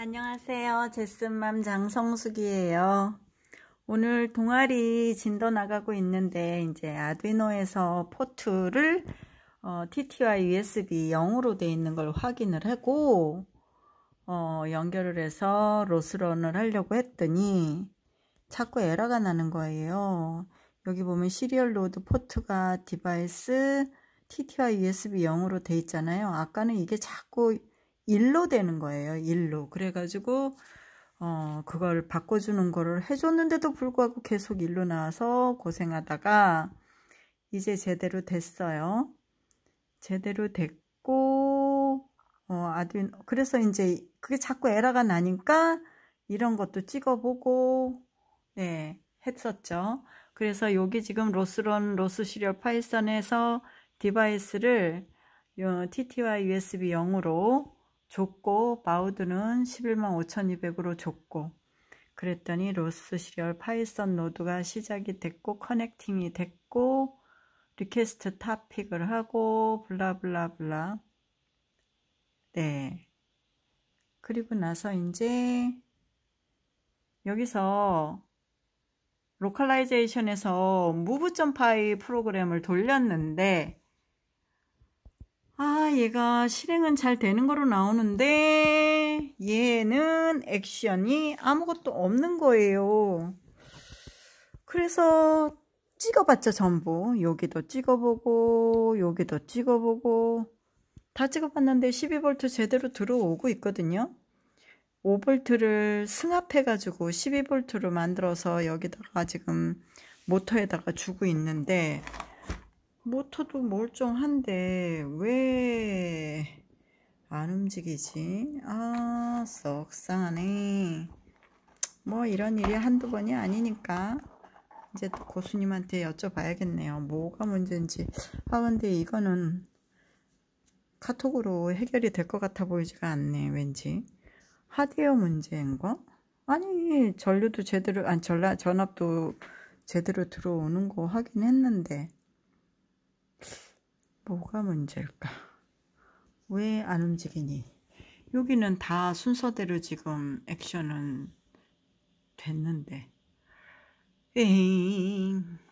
안녕하세요. 제스맘 장성숙이에요. 오늘 동아리 진도 나가고 있는데 이제 아두이노에서 포트를 어, t t y USB 0으로 돼 있는 걸 확인을 하고 어, 연결을 해서 로스런을 하려고 했더니 자꾸 에러가 나는 거예요. 여기 보면 시리얼 로드 포트가 디바이스 t t y USB 0으로 돼 있잖아요. 아까는 이게 자꾸 일로 되는 거예요. 일로. 그래가지고 어, 그걸 바꿔주는 거를 해줬는데도 불구하고 계속 일로 나와서 고생하다가 이제 제대로 됐어요. 제대로 됐고 어, 아두인 그래서 이제 그게 자꾸 에러가 나니까 이런 것도 찍어보고 네 했었죠. 그래서 여기 지금 로스런 로스 시리얼 파이썬에서 디바이스를 TTY USB 0으로 줬고 바우드는 11만 5200으로 줬고 그랬더니 로스 시리얼 파이썬 노드가 시작이 됐고 커넥팅이 됐고 리퀘스트 탑픽을 하고 블라블라블라 네 그리고 나서 이제 여기서 로컬라이제이션에서 무브점파이 프로그램을 돌렸는데 아 얘가 실행은 잘 되는 거로 나오는데 얘는 액션이 아무것도 없는 거예요 그래서 찍어봤자 전부 여기도 찍어보고 여기도 찍어보고 다 찍어봤는데 12V 제대로 들어오고 있거든요 5V를 승합해 가지고 12V로 만들어서 여기다가 지금 모터에다가 주고 있는데 모터도 멀쩡한데 왜 안 움직이지? 아 속상하네 뭐 이런 일이 한두 번이 아니니까 이제 또 고수님한테 여쭤봐야겠네요 뭐가 문제인지 아 근데 이거는 카톡으로 해결이 될 것 같아 보이지가 않네 왠지 하드웨어 문제인가? 아니 전류도 제대로 아 전라, 전압도 제대로 들어오는 거확인 했는데 뭐가 문제일까? 왜 안 움직이니? 여기는 다 순서대로 지금 액션은 됐는데 에잉